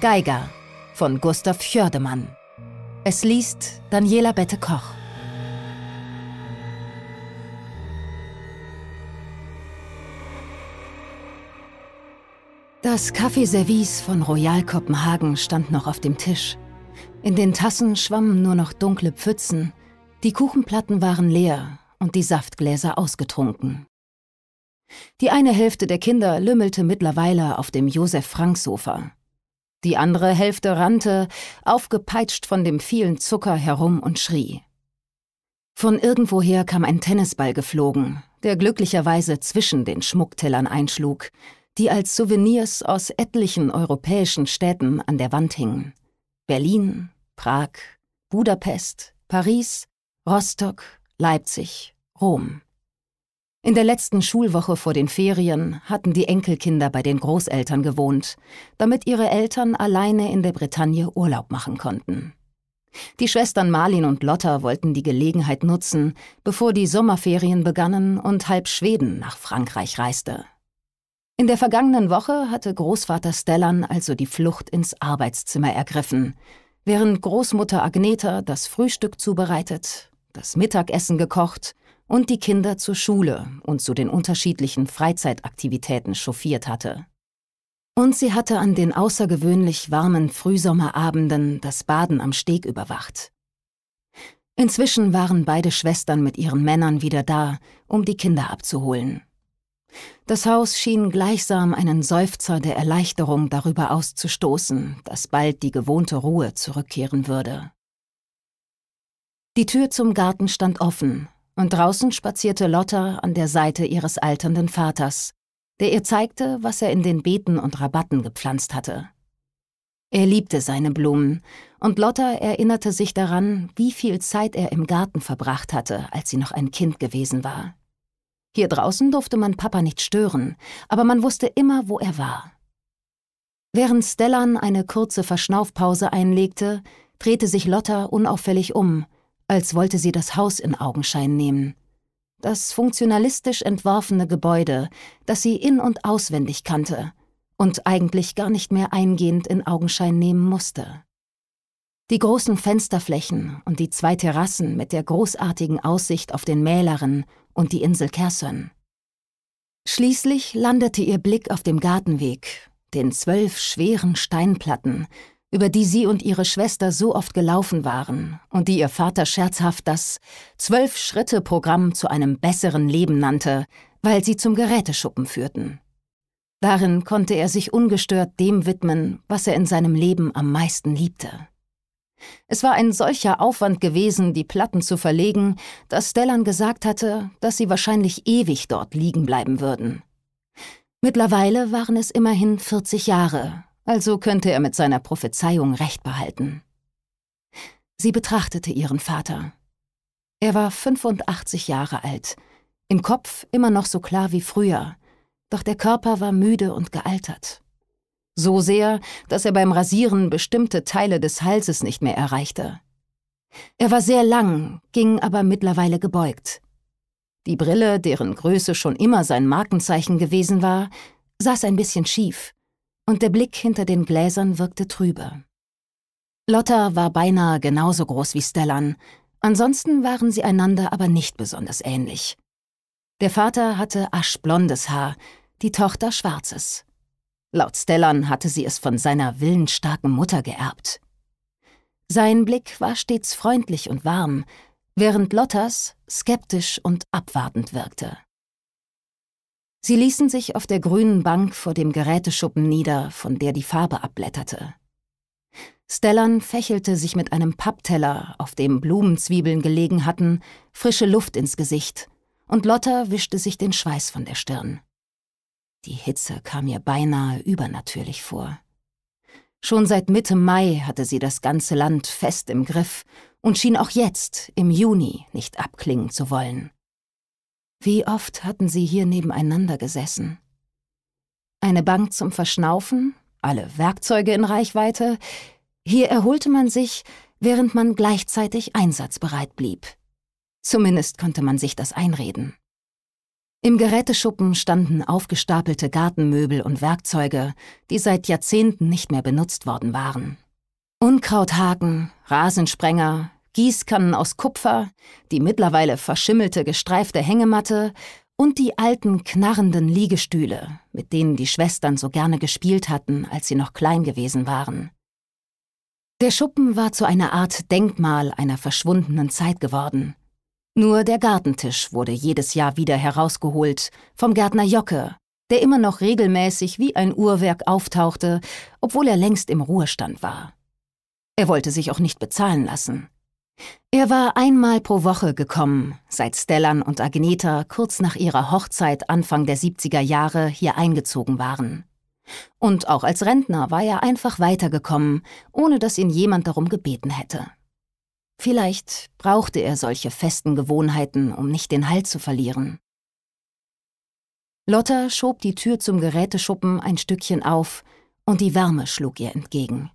Geiger von Gustav Fjördemann. Es liest Daniela Bette Koch. Das Kaffeeservice von Royal Kopenhagen stand noch auf dem Tisch. In den Tassen schwammen nur noch dunkle Pfützen, die Kuchenplatten waren leer und die Saftgläser ausgetrunken. Die eine Hälfte der Kinder lümmelte mittlerweile auf dem Josef-Frank-Sofa. Die andere Hälfte rannte, aufgepeitscht von dem vielen Zucker, herum und schrie. Von irgendwoher kam ein Tennisball geflogen, der glücklicherweise zwischen den Schmucktellern einschlug, die als Souvenirs aus etlichen europäischen Städten an der Wand hingen. Berlin, Prag, Budapest, Paris, Rostock, Leipzig, Rom. In der letzten Schulwoche vor den Ferien hatten die Enkelkinder bei den Großeltern gewohnt, damit ihre Eltern alleine in der Bretagne Urlaub machen konnten. Die Schwestern Marlin und Lotta wollten die Gelegenheit nutzen, bevor die Sommerferien begannen und halb Schweden nach Frankreich reiste. In der vergangenen Woche hatte Großvater Stellan also die Flucht ins Arbeitszimmer ergriffen, während Großmutter Agneta das Frühstück zubereitet, das Mittagessen gekocht und die Kinder zur Schule und zu den unterschiedlichen Freizeitaktivitäten chauffiert hatte. Und sie hatte an den außergewöhnlich warmen Frühsommerabenden das Baden am Steg überwacht. Inzwischen waren beide Schwestern mit ihren Männern wieder da, um die Kinder abzuholen. Das Haus schien gleichsam einen Seufzer der Erleichterung darüber auszustoßen, dass bald die gewohnte Ruhe zurückkehren würde. Die Tür zum Garten stand offen, und draußen spazierte Lotta an der Seite ihres alternden Vaters, der ihr zeigte, was er in den Beeten und Rabatten gepflanzt hatte. Er liebte seine Blumen, und Lotta erinnerte sich daran, wie viel Zeit er im Garten verbracht hatte, als sie noch ein Kind gewesen war. Hier draußen durfte man Papa nicht stören, aber man wusste immer, wo er war. Während Stellan eine kurze Verschnaufpause einlegte, drehte sich Lotta unauffällig um als wollte sie das Haus in Augenschein nehmen. Das funktionalistisch entworfene Gebäude, das sie in und auswendig kannte und eigentlich gar nicht mehr eingehend in Augenschein nehmen musste. Die großen Fensterflächen und die zwei Terrassen mit der großartigen Aussicht auf den Mähleren und die Insel Kersön. Schließlich landete ihr Blick auf dem Gartenweg, den zwölf schweren Steinplatten, über die sie und ihre Schwester so oft gelaufen waren und die ihr Vater scherzhaft das Zwölf-Schritte-Programm zu einem besseren Leben nannte, weil sie zum Geräteschuppen führten. Darin konnte er sich ungestört dem widmen, was er in seinem Leben am meisten liebte. Es war ein solcher Aufwand gewesen, die Platten zu verlegen, dass Stellan gesagt hatte, dass sie wahrscheinlich ewig dort liegen bleiben würden. Mittlerweile waren es immerhin 40 Jahre, also könnte er mit seiner Prophezeiung recht behalten. Sie betrachtete ihren Vater. Er war 85 Jahre alt, im Kopf immer noch so klar wie früher, doch der Körper war müde und gealtert. So sehr, dass er beim Rasieren bestimmte Teile des Halses nicht mehr erreichte. Er war sehr lang, ging aber mittlerweile gebeugt. Die Brille, deren Größe schon immer sein Markenzeichen gewesen war, saß ein bisschen schief, und der Blick hinter den Gläsern wirkte trübe. Lotta war beinahe genauso groß wie Stellan, ansonsten waren sie einander aber nicht besonders ähnlich. Der Vater hatte aschblondes Haar, die Tochter schwarzes. Laut Stellan hatte sie es von seiner willensstarken Mutter geerbt. Sein Blick war stets freundlich und warm, während Lottas skeptisch und abwartend wirkte. Sie ließen sich auf der grünen Bank vor dem Geräteschuppen nieder, von der die Farbe abblätterte. Stellan fächelte sich mit einem Pappteller, auf dem Blumenzwiebeln gelegen hatten, frische Luft ins Gesicht, und Lotta wischte sich den Schweiß von der Stirn. Die Hitze kam ihr beinahe übernatürlich vor. Schon seit Mitte Mai hatte sie das ganze Land fest im Griff und schien auch jetzt, im Juni, nicht abklingen zu wollen. Wie oft hatten sie hier nebeneinander gesessen? Eine Bank zum Verschnaufen, alle Werkzeuge in Reichweite. Hier erholte man sich, während man gleichzeitig einsatzbereit blieb. Zumindest konnte man sich das einreden. Im Geräteschuppen standen aufgestapelte Gartenmöbel und Werkzeuge, die seit Jahrzehnten nicht mehr benutzt worden waren. Unkrauthaken, Rasensprenger, Gießkannen aus Kupfer, die mittlerweile verschimmelte gestreifte Hängematte und die alten knarrenden Liegestühle, mit denen die Schwestern so gerne gespielt hatten, als sie noch klein gewesen waren. Der Schuppen war zu einer Art Denkmal einer verschwundenen Zeit geworden. Nur der Gartentisch wurde jedes Jahr wieder herausgeholt vom Gärtner Jocke, der immer noch regelmäßig wie ein Uhrwerk auftauchte, obwohl er längst im Ruhestand war. Er wollte sich auch nicht bezahlen lassen. Er war einmal pro Woche gekommen, seit Stellan und Agneta kurz nach ihrer Hochzeit Anfang der 70er Jahre hier eingezogen waren. Und auch als Rentner war er einfach weitergekommen, ohne dass ihn jemand darum gebeten hätte. Vielleicht brauchte er solche festen Gewohnheiten, um nicht den Halt zu verlieren. Lotta schob die Tür zum Geräteschuppen ein Stückchen auf und die Wärme schlug ihr entgegen.